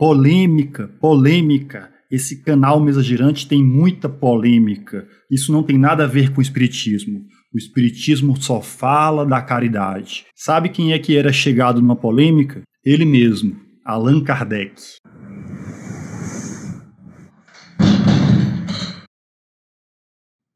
Polêmica, polêmica. Esse canal Mesa Girante tem muita polêmica. Isso não tem nada a ver com o Espiritismo. O Espiritismo só fala da caridade. Sabe quem é que era chegado numa polêmica? Ele mesmo, Allan Kardec.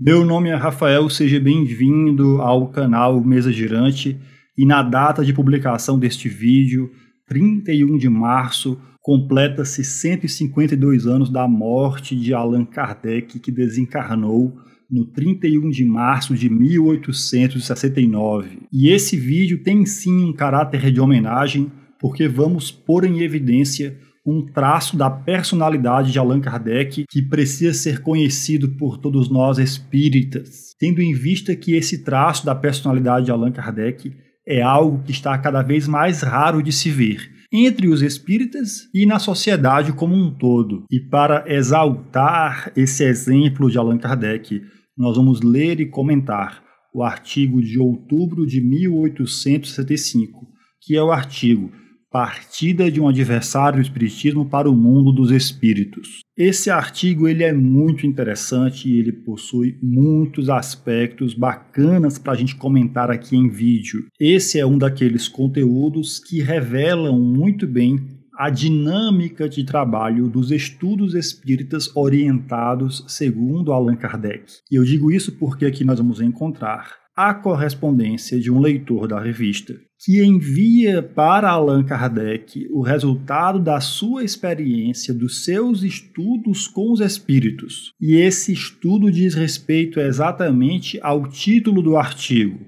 Meu nome é Rafael, seja bem-vindo ao canal Mesa Girante e na data de publicação deste vídeo 31 de março, completa-se 152 anos da morte de Allan Kardec, que desencarnou no 31 de março de 1869. E esse vídeo tem sim um caráter de homenagem, porque vamos pôr em evidência um traço da personalidade de Allan Kardec que precisa ser conhecido por todos nós espíritas, tendo em vista que esse traço da personalidade de Allan Kardec é algo que está cada vez mais raro de se ver entre os espíritas e na sociedade como um todo. E para exaltar esse exemplo de Allan Kardec, nós vamos ler e comentar o artigo de outubro de 1875, que é o artigo Partida de um adversário do espiritismo para o mundo dos espíritos. Esse artigo ele é muito interessante e ele possui muitos aspectos bacanas para a gente comentar aqui em vídeo. Esse é um daqueles conteúdos que revelam muito bem a dinâmica de trabalho dos estudos espíritas orientados segundo Allan Kardec. E eu digo isso porque aqui nós vamos encontrar a correspondência de um leitor da revista que envia para Allan Kardec o resultado da sua experiência, dos seus estudos com os espíritos. E esse estudo diz respeito exatamente ao título do artigo: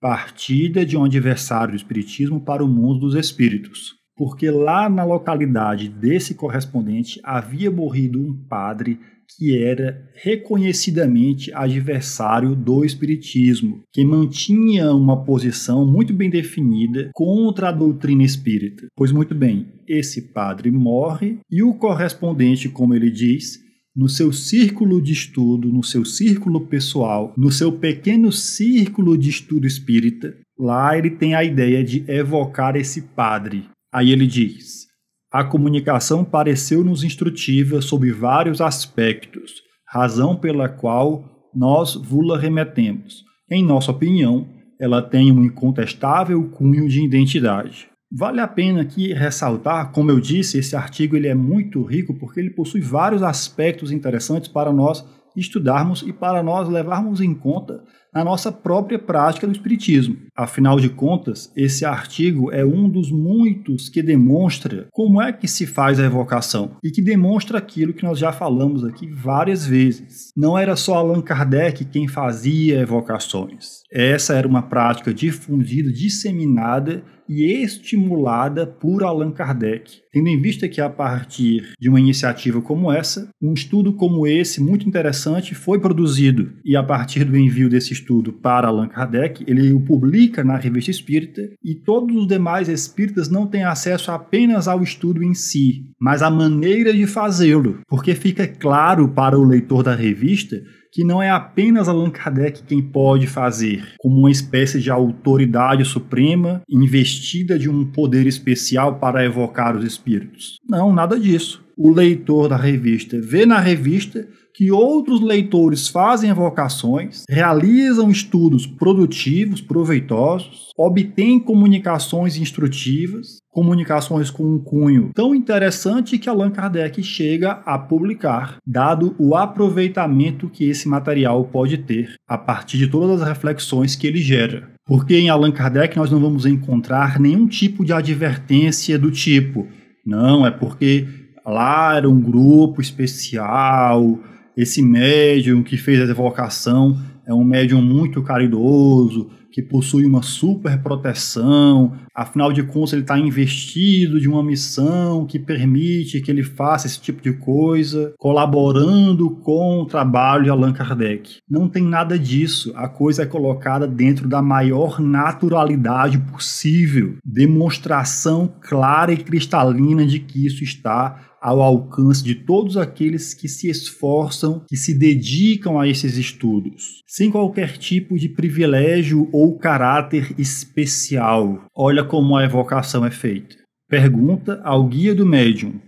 Partida de um adversário do espiritismo para o mundo dos espíritos. Porque lá na localidade desse correspondente havia morrido um padre que era reconhecidamente adversário do espiritismo, que mantinha uma posição muito bem definida contra a doutrina espírita. Pois muito bem, esse padre morre e o correspondente, como ele diz, no seu círculo de estudo, no seu círculo pessoal, no seu pequeno círculo de estudo espírita, lá ele tem a ideia de evocar esse padre. Aí ele diz: a comunicação pareceu-nos instrutiva sob vários aspectos, razão pela qual nós vula remetemos. Em nossa opinião, ela tem um incontestável cunho de identidade. Vale a pena aqui ressaltar, como eu disse, esse artigo ele é muito rico porque ele possui vários aspectos interessantes para nós estudarmos e para nós levarmos em conta na nossa própria prática do Espiritismo. Afinal de contas, esse artigo é um dos muitos que demonstra como é que se faz a evocação e que demonstra aquilo que nós já falamos aqui várias vezes. Não era só Allan Kardec quem fazia evocações. Essa era uma prática difundida, disseminada e estimulada por Allan Kardec, tendo em vista que a partir de uma iniciativa como essa, um estudo como esse, muito interessante, foi produzido e a partir do envio desse estudo para Allan Kardec, ele o publica na Revista Espírita e todos os demais espíritas não têm acesso apenas ao estudo em si, mas à maneira de fazê-lo, porque fica claro para o leitor da revista que não é apenas Allan Kardec quem pode fazer, como uma espécie de autoridade suprema investida de um poder especial para evocar os espíritos. Não, nada disso o leitor da revista vê na revista que outros leitores fazem evocações, realizam estudos produtivos, proveitosos, obtêm comunicações instrutivas, comunicações com um cunho tão interessante que Allan Kardec chega a publicar, dado o aproveitamento que esse material pode ter a partir de todas as reflexões que ele gera. Porque em Allan Kardec nós não vamos encontrar nenhum tipo de advertência do tipo, não, é porque lá era um grupo especial, esse médium que fez a evocação é um médium muito caridoso, que possui uma super proteção, afinal de contas ele está investido de uma missão que permite que ele faça esse tipo de coisa, colaborando com o trabalho de Allan Kardec. Não tem nada disso, a coisa é colocada dentro da maior naturalidade possível, demonstração clara e cristalina de que isso está ao alcance de todos aqueles que se esforçam, que se dedicam a esses estudos, sem qualquer tipo de privilégio ou ou caráter especial. Olha como a evocação é feita. Pergunta ao guia do médium: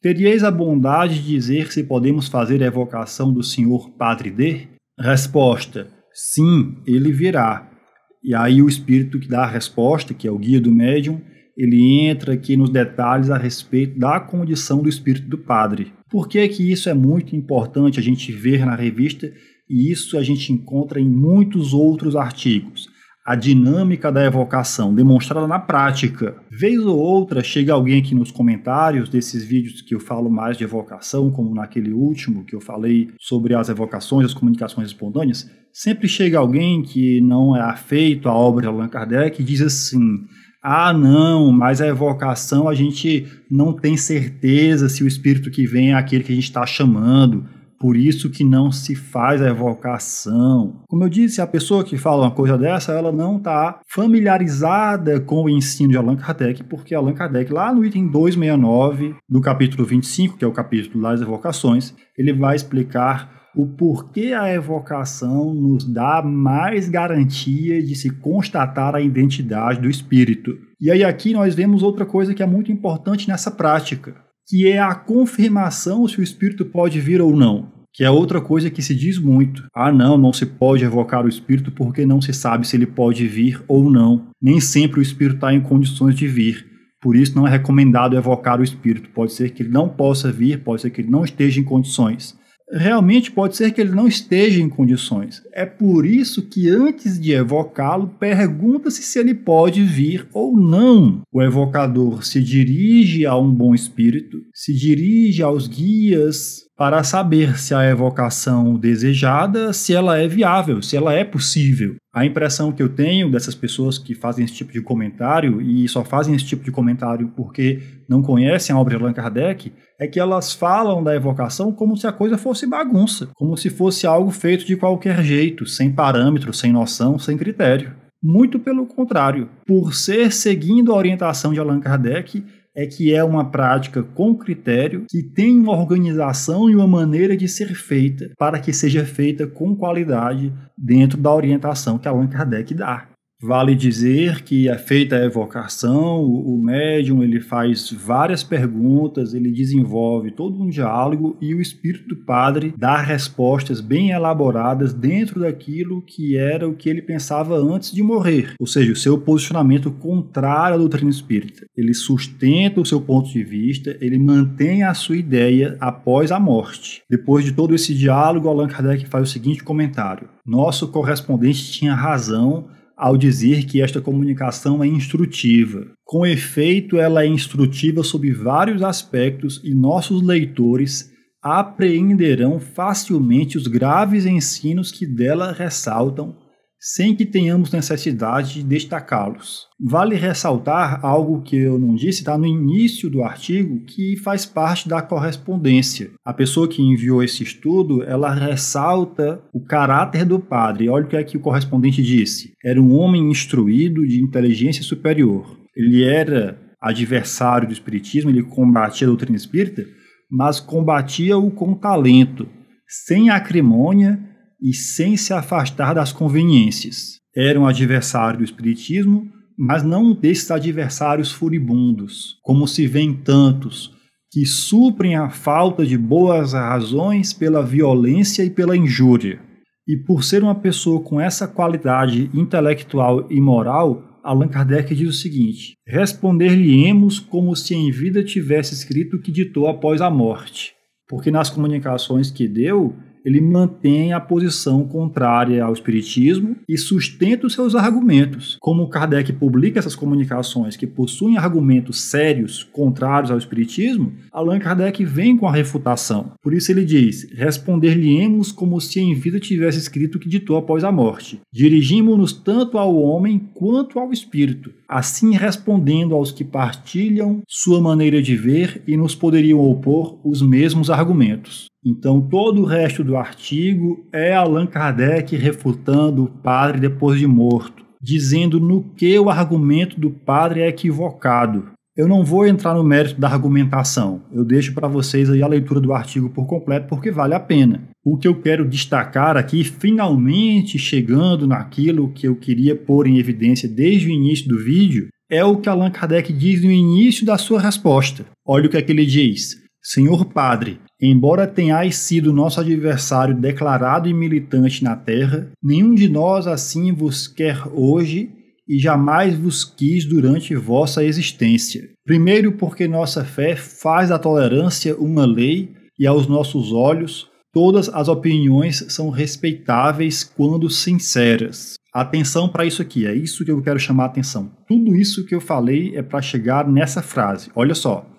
Teríeis a bondade de dizer se podemos fazer a evocação do senhor Padre D? Resposta: Sim, ele virá. E aí o espírito que dá a resposta, que é o guia do médium, ele entra aqui nos detalhes a respeito da condição do espírito do padre. Por que é que isso é muito importante a gente ver na revista e isso a gente encontra em muitos outros artigos. A dinâmica da evocação, demonstrada na prática. Vez ou outra, chega alguém aqui nos comentários desses vídeos que eu falo mais de evocação, como naquele último que eu falei sobre as evocações, as comunicações espontâneas. Sempre chega alguém que não é afeito à obra de Allan Kardec e diz assim: ah, não, mas a evocação a gente não tem certeza se o espírito que vem é aquele que a gente está chamando. Por isso que não se faz a evocação. Como eu disse, a pessoa que fala uma coisa dessa, ela não está familiarizada com o ensino de Allan Kardec, porque Allan Kardec, lá no item 269 do capítulo 25, que é o capítulo das evocações, ele vai explicar o porquê a evocação nos dá mais garantia de se constatar a identidade do espírito. E aí aqui nós vemos outra coisa que é muito importante nessa prática, que é a confirmação se o espírito pode vir ou não que é outra coisa que se diz muito. Ah, não, não se pode evocar o espírito porque não se sabe se ele pode vir ou não. Nem sempre o espírito está em condições de vir. Por isso, não é recomendado evocar o espírito. Pode ser que ele não possa vir, pode ser que ele não esteja em condições. Realmente, pode ser que ele não esteja em condições. É por isso que, antes de evocá-lo, pergunta-se se ele pode vir ou não. O evocador se dirige a um bom espírito, se dirige aos guias para saber se a evocação desejada, se ela é viável, se ela é possível. A impressão que eu tenho dessas pessoas que fazem esse tipo de comentário e só fazem esse tipo de comentário porque não conhecem a obra de Allan Kardec é que elas falam da evocação como se a coisa fosse bagunça, como se fosse algo feito de qualquer jeito, sem parâmetro, sem noção, sem critério. Muito pelo contrário, por ser seguindo a orientação de Allan Kardec, é que é uma prática com critério, que tem uma organização e uma maneira de ser feita para que seja feita com qualidade dentro da orientação que Allan Kardec dá. Vale dizer que é feita a evocação, o médium ele faz várias perguntas, ele desenvolve todo um diálogo e o espírito do padre dá respostas bem elaboradas dentro daquilo que era o que ele pensava antes de morrer, ou seja, o seu posicionamento contrário à doutrina espírita. Ele sustenta o seu ponto de vista, ele mantém a sua ideia após a morte. Depois de todo esse diálogo, Allan Kardec faz o seguinte comentário: Nosso correspondente tinha razão ao dizer que esta comunicação é instrutiva. Com efeito, ela é instrutiva sobre vários aspectos e nossos leitores apreenderão facilmente os graves ensinos que dela ressaltam sem que tenhamos necessidade de destacá-los. Vale ressaltar algo que eu não disse, está no início do artigo, que faz parte da correspondência. A pessoa que enviou esse estudo, ela ressalta o caráter do padre. Olha o que é que o correspondente disse. Era um homem instruído de inteligência superior. Ele era adversário do espiritismo, ele combatia a doutrina espírita, mas combatia-o com talento, sem acrimônia e sem se afastar das conveniências. Era um adversário do Espiritismo, mas não um desses adversários furibundos, como se vêem tantos, que suprem a falta de boas razões pela violência e pela injúria. E por ser uma pessoa com essa qualidade intelectual e moral, Allan Kardec diz o seguinte: Responder-lhe-emos como se em vida tivesse escrito o que ditou após a morte. Porque nas comunicações que deu, ele mantém a posição contrária ao espiritismo e sustenta os seus argumentos. Como Kardec publica essas comunicações que possuem argumentos sérios contrários ao espiritismo, Allan Kardec vem com a refutação. Por isso ele diz: "Responder-lhe-emos como se em vida tivesse escrito que ditou após a morte. Dirigimos-nos tanto ao homem quanto ao espírito." assim respondendo aos que partilham sua maneira de ver e nos poderiam opor os mesmos argumentos. Então, todo o resto do artigo é Allan Kardec refutando o padre depois de morto, dizendo no que o argumento do padre é equivocado eu não vou entrar no mérito da argumentação, eu deixo para vocês aí a leitura do artigo por completo porque vale a pena. O que eu quero destacar aqui, finalmente chegando naquilo que eu queria pôr em evidência desde o início do vídeo, é o que Allan Kardec diz no início da sua resposta. Olha o que, é que ele diz: Senhor Padre, Embora tenhais sido nosso adversário declarado e militante na terra, nenhum de nós assim vos quer hoje e jamais vos quis durante vossa existência. Primeiro, porque nossa fé faz da tolerância uma lei, e aos nossos olhos todas as opiniões são respeitáveis quando sinceras. Atenção para isso aqui, é isso que eu quero chamar a atenção. Tudo isso que eu falei é para chegar nessa frase. Olha só.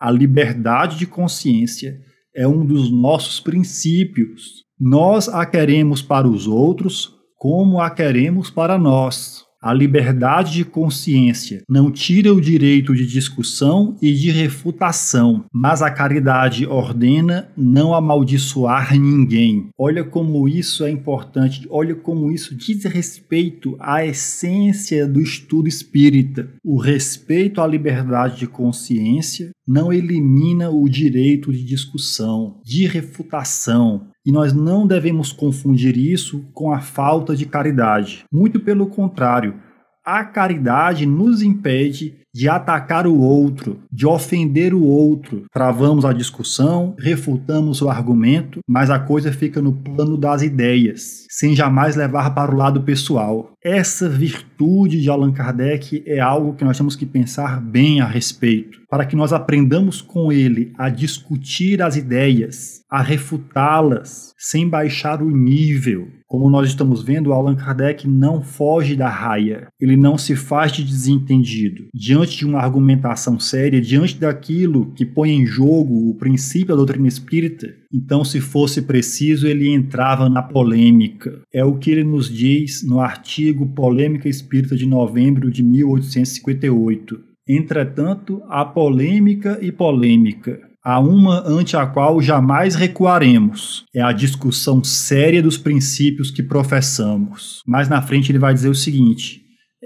A liberdade de consciência é um dos nossos princípios. Nós a queremos para os outros como a queremos para nós. A liberdade de consciência não tira o direito de discussão e de refutação, mas a caridade ordena não amaldiçoar ninguém. Olha como isso é importante, olha como isso diz respeito à essência do estudo espírita. O respeito à liberdade de consciência não elimina o direito de discussão, de refutação, e nós não devemos confundir isso com a falta de caridade. Muito pelo contrário, a caridade nos impede de atacar o outro, de ofender o outro. Travamos a discussão, refutamos o argumento, mas a coisa fica no plano das ideias, sem jamais levar para o lado pessoal. Essa virtude de Allan Kardec é algo que nós temos que pensar bem a respeito, para que nós aprendamos com ele a discutir as ideias, a refutá-las, sem baixar o nível. Como nós estamos vendo, Allan Kardec não foge da raia, ele não se faz de desentendido. Diante diante de uma argumentação séria, diante daquilo que põe em jogo o princípio da doutrina espírita, então, se fosse preciso, ele entrava na polêmica. É o que ele nos diz no artigo Polêmica Espírita de novembro de 1858. Entretanto, há polêmica e polêmica. Há uma ante a qual jamais recuaremos. É a discussão séria dos princípios que professamos. Mais na frente ele vai dizer o seguinte: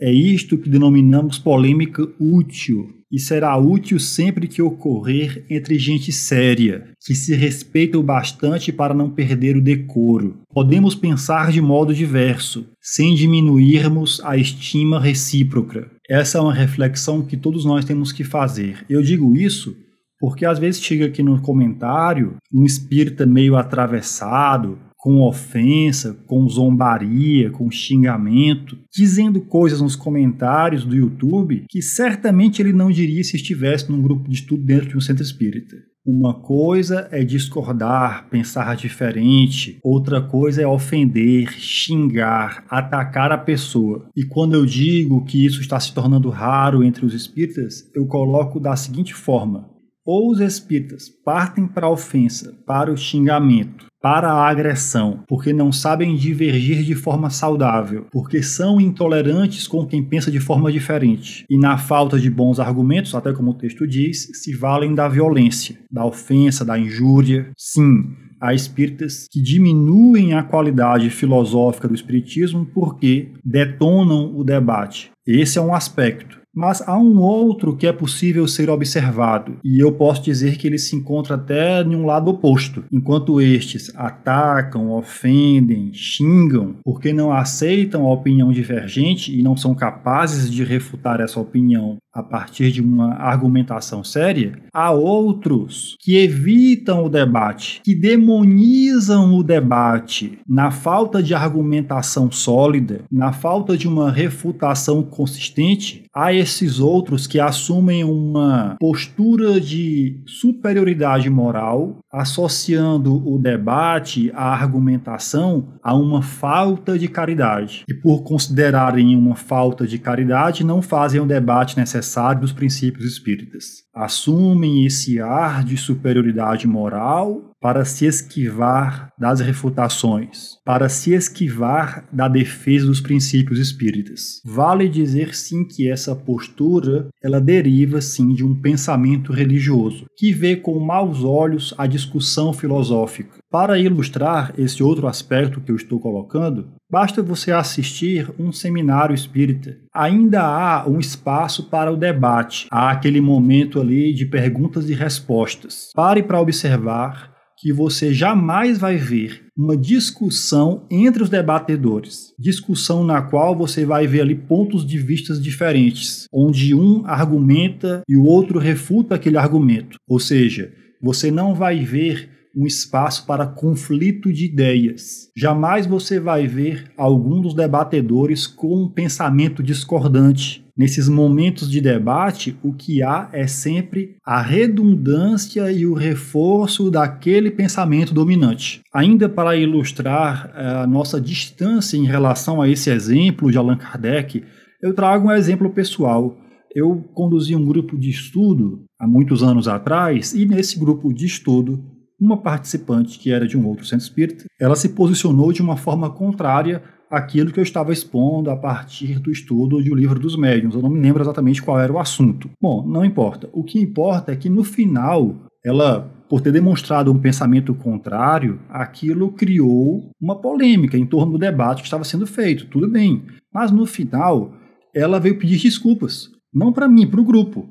é isto que denominamos polêmica útil, e será útil sempre que ocorrer entre gente séria, que se respeita o bastante para não perder o decoro. Podemos pensar de modo diverso, sem diminuirmos a estima recíproca. Essa é uma reflexão que todos nós temos que fazer. Eu digo isso porque às vezes chega aqui no comentário um espírita meio atravessado, com ofensa, com zombaria, com xingamento, dizendo coisas nos comentários do YouTube que certamente ele não diria se estivesse num grupo de estudo dentro de um centro espírita. Uma coisa é discordar, pensar diferente, outra coisa é ofender, xingar, atacar a pessoa. E quando eu digo que isso está se tornando raro entre os espíritas, eu coloco da seguinte forma: ou os espíritas partem para a ofensa, para o xingamento, para a agressão, porque não sabem divergir de forma saudável, porque são intolerantes com quem pensa de forma diferente, e na falta de bons argumentos, até como o texto diz, se valem da violência, da ofensa, da injúria. Sim, há espíritas que diminuem a qualidade filosófica do espiritismo porque detonam o debate. Esse é um aspecto. Mas há um outro que é possível ser observado, e eu posso dizer que ele se encontra até em um lado oposto. Enquanto estes atacam, ofendem, xingam, porque não aceitam a opinião divergente e não são capazes de refutar essa opinião a partir de uma argumentação séria, há outros que evitam o debate, que demonizam o debate na falta de argumentação sólida, na falta de uma refutação consistente a esses outros que assumem uma postura de superioridade moral, associando o debate, a argumentação a uma falta de caridade. E por considerarem uma falta de caridade, não fazem o debate necessário dos princípios espíritas. Assumem esse ar de superioridade moral para se esquivar das refutações, para se esquivar da defesa dos princípios espíritas. Vale dizer sim que essa postura, ela deriva sim de um pensamento religioso, que vê com maus olhos a discussão filosófica. Para ilustrar esse outro aspecto que eu estou colocando, basta você assistir um seminário espírita. Ainda há um espaço para o debate, há aquele momento ali de perguntas e respostas. Pare para observar que você jamais vai ver uma discussão entre os debatedores. Discussão na qual você vai ver ali pontos de vistas diferentes, onde um argumenta e o outro refuta aquele argumento. Ou seja, você não vai ver um espaço para conflito de ideias. Jamais você vai ver algum dos debatedores com um pensamento discordante Nesses momentos de debate, o que há é sempre a redundância e o reforço daquele pensamento dominante. Ainda para ilustrar eh, a nossa distância em relação a esse exemplo de Allan Kardec, eu trago um exemplo pessoal. Eu conduzi um grupo de estudo há muitos anos atrás, e nesse grupo de estudo uma participante que era de um outro centro espírita, ela se posicionou de uma forma contrária aquilo que eu estava expondo a partir do estudo de O Livro dos Médiuns. Eu não me lembro exatamente qual era o assunto. Bom, não importa. O que importa é que no final ela por ter demonstrado um pensamento contrário, aquilo criou uma polêmica em torno do debate que estava sendo feito. Tudo bem. Mas no final, ela veio pedir desculpas. Não para mim, para o grupo.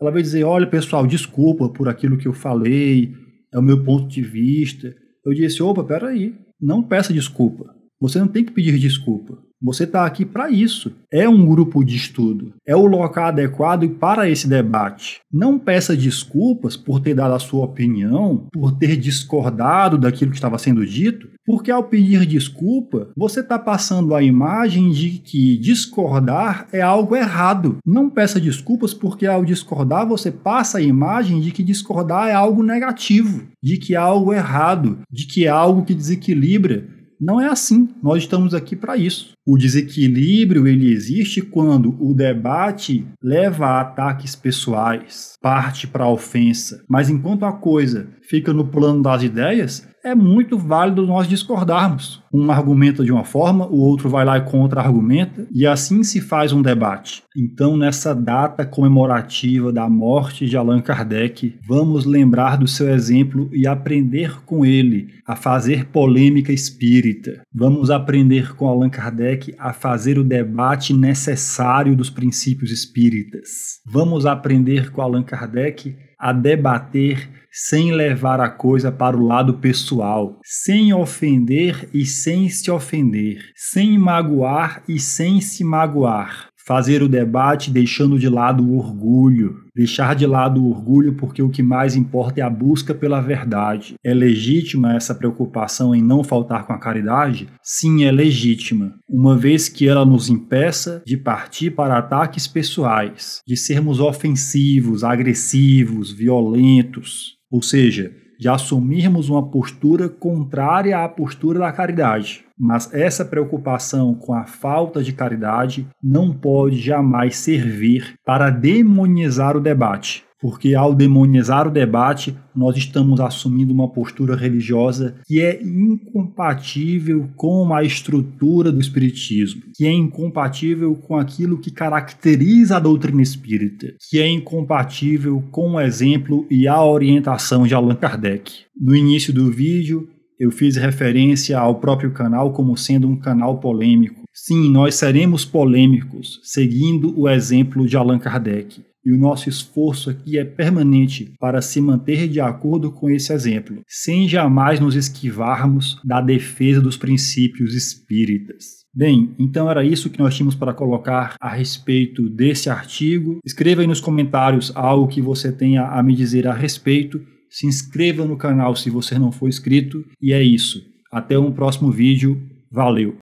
Ela veio dizer: olha, pessoal, desculpa por aquilo que eu falei, é o meu ponto de vista. Eu disse: opa, peraí, não peça desculpa. Você não tem que pedir desculpa. Você está aqui para isso. É um grupo de estudo. É o local adequado para esse debate. Não peça desculpas por ter dado a sua opinião, por ter discordado daquilo que estava sendo dito, porque ao pedir desculpa, você está passando a imagem de que discordar é algo errado. Não peça desculpas porque ao discordar você passa a imagem de que discordar é algo negativo, de que é algo errado, de que é algo que desequilibra não é assim. Nós estamos aqui para isso. O desequilíbrio ele existe quando o debate leva a ataques pessoais, parte para a ofensa. Mas enquanto a coisa fica no plano das ideias, é muito válido nós discordarmos. Um argumenta de uma forma, o outro vai lá e contra-argumenta, e assim se faz um debate. Então, nessa data comemorativa da morte de Allan Kardec, vamos lembrar do seu exemplo e aprender com ele a fazer polêmica espírita. Vamos aprender com Allan Kardec Kardec a fazer o debate necessário dos princípios espíritas. Vamos aprender com Allan Kardec a debater sem levar a coisa para o lado pessoal, sem ofender e sem se ofender, sem magoar e sem se magoar, fazer o debate deixando de lado o orgulho. Deixar de lado o orgulho porque o que mais importa é a busca pela verdade. É legítima essa preocupação em não faltar com a caridade? Sim, é legítima, uma vez que ela nos impeça de partir para ataques pessoais, de sermos ofensivos, agressivos, violentos. Ou seja, de assumirmos uma postura contrária à postura da caridade. Mas essa preocupação com a falta de caridade não pode jamais servir para demonizar o debate, porque ao demonizar o debate, nós estamos assumindo uma postura religiosa que é incompatível com a estrutura do espiritismo, que é incompatível com aquilo que caracteriza a doutrina espírita, que é incompatível com o exemplo e a orientação de Allan Kardec. No início do vídeo, eu fiz referência ao próprio canal como sendo um canal polêmico. Sim, nós seremos polêmicos, seguindo o exemplo de Allan Kardec e o nosso esforço aqui é permanente para se manter de acordo com esse exemplo, sem jamais nos esquivarmos da defesa dos princípios espíritas. Bem, então era isso que nós tínhamos para colocar a respeito desse artigo. Escreva aí nos comentários algo que você tenha a me dizer a respeito. Se inscreva no canal se você não for inscrito. E é isso. Até um próximo vídeo. Valeu!